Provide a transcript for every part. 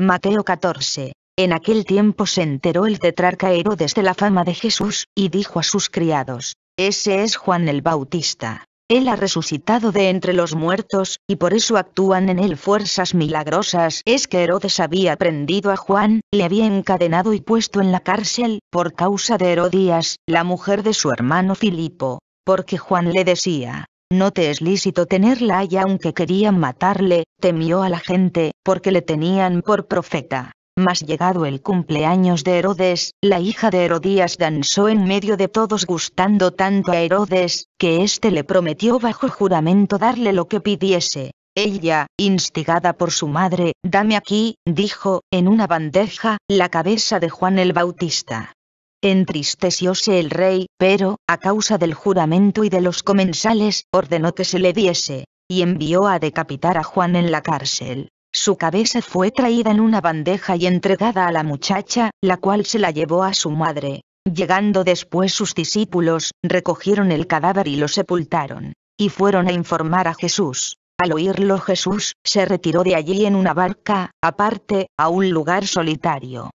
Mateo 14. En aquel tiempo se enteró el tetrarca Herodes de la fama de Jesús, y dijo a sus criados, Ese es Juan el Bautista. Él ha resucitado de entre los muertos, y por eso actúan en él fuerzas milagrosas. Es que Herodes había prendido a Juan, le había encadenado y puesto en la cárcel, por causa de Herodías, la mujer de su hermano Filipo, porque Juan le decía, no te es lícito tenerla y aunque querían matarle, temió a la gente, porque le tenían por profeta. Mas llegado el cumpleaños de Herodes, la hija de Herodías danzó en medio de todos gustando tanto a Herodes, que éste le prometió bajo juramento darle lo que pidiese. Ella, instigada por su madre, dame aquí, dijo, en una bandeja, la cabeza de Juan el Bautista. Entristecióse el rey, pero, a causa del juramento y de los comensales, ordenó que se le diese, y envió a decapitar a Juan en la cárcel. Su cabeza fue traída en una bandeja y entregada a la muchacha, la cual se la llevó a su madre. Llegando después sus discípulos, recogieron el cadáver y lo sepultaron, y fueron a informar a Jesús. Al oírlo Jesús, se retiró de allí en una barca, aparte, a un lugar solitario.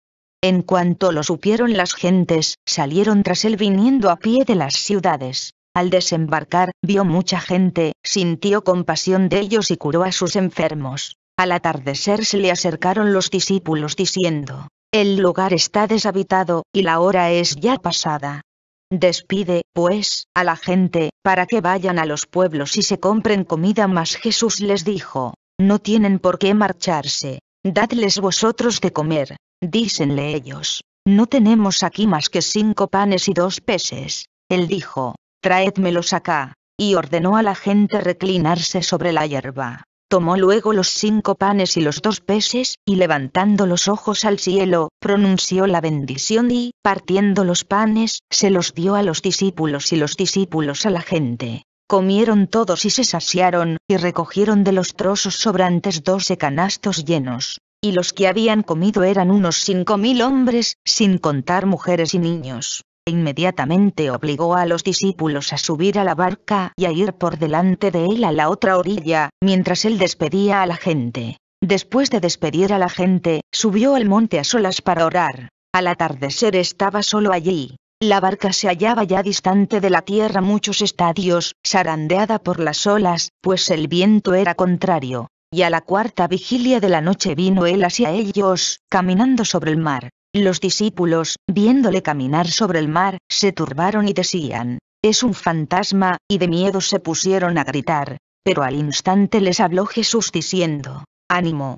En cuanto lo supieron las gentes, salieron tras él viniendo a pie de las ciudades. Al desembarcar, vio mucha gente, sintió compasión de ellos y curó a sus enfermos. Al atardecer se le acercaron los discípulos diciendo, El lugar está deshabitado, y la hora es ya pasada. Despide, pues, a la gente, para que vayan a los pueblos y se compren comida. Mas Jesús les dijo, No tienen por qué marcharse, dadles vosotros de comer. Dícenle ellos, no tenemos aquí más que cinco panes y dos peces. Él dijo, traédmelos acá, y ordenó a la gente reclinarse sobre la hierba. Tomó luego los cinco panes y los dos peces, y levantando los ojos al cielo, pronunció la bendición y, partiendo los panes, se los dio a los discípulos y los discípulos a la gente. Comieron todos y se saciaron, y recogieron de los trozos sobrantes doce canastos llenos y los que habían comido eran unos cinco mil hombres, sin contar mujeres y niños. E inmediatamente obligó a los discípulos a subir a la barca y a ir por delante de él a la otra orilla, mientras él despedía a la gente. Después de despedir a la gente, subió al monte a solas para orar. Al atardecer estaba solo allí. La barca se hallaba ya distante de la tierra muchos estadios, sarandeada por las olas, pues el viento era contrario. Y a la cuarta vigilia de la noche vino él hacia ellos, caminando sobre el mar. Los discípulos, viéndole caminar sobre el mar, se turbaron y decían, es un fantasma, y de miedo se pusieron a gritar. Pero al instante les habló Jesús diciendo, ánimo,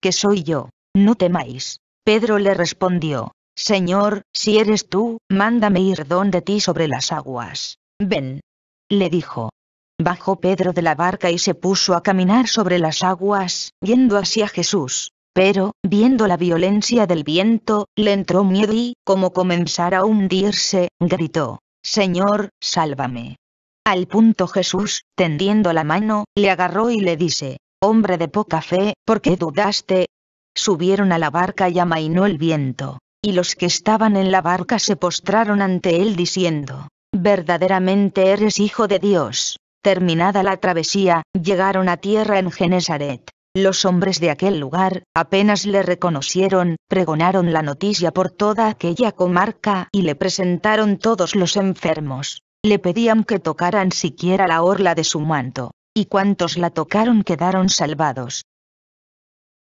que soy yo, no temáis. Pedro le respondió, Señor, si eres tú, mándame ir donde ti sobre las aguas. Ven. Le dijo, Bajó Pedro de la barca y se puso a caminar sobre las aguas, yendo hacia Jesús. Pero, viendo la violencia del viento, le entró miedo y, como comenzara a hundirse, gritó, Señor, sálvame. Al punto Jesús, tendiendo la mano, le agarró y le dice, Hombre de poca fe, ¿por qué dudaste? Subieron a la barca y amainó el viento, y los que estaban en la barca se postraron ante él diciendo, Verdaderamente eres hijo de Dios. Terminada la travesía, llegaron a tierra en Genesaret. Los hombres de aquel lugar, apenas le reconocieron, pregonaron la noticia por toda aquella comarca y le presentaron todos los enfermos. Le pedían que tocaran siquiera la orla de su manto. Y cuantos la tocaron quedaron salvados.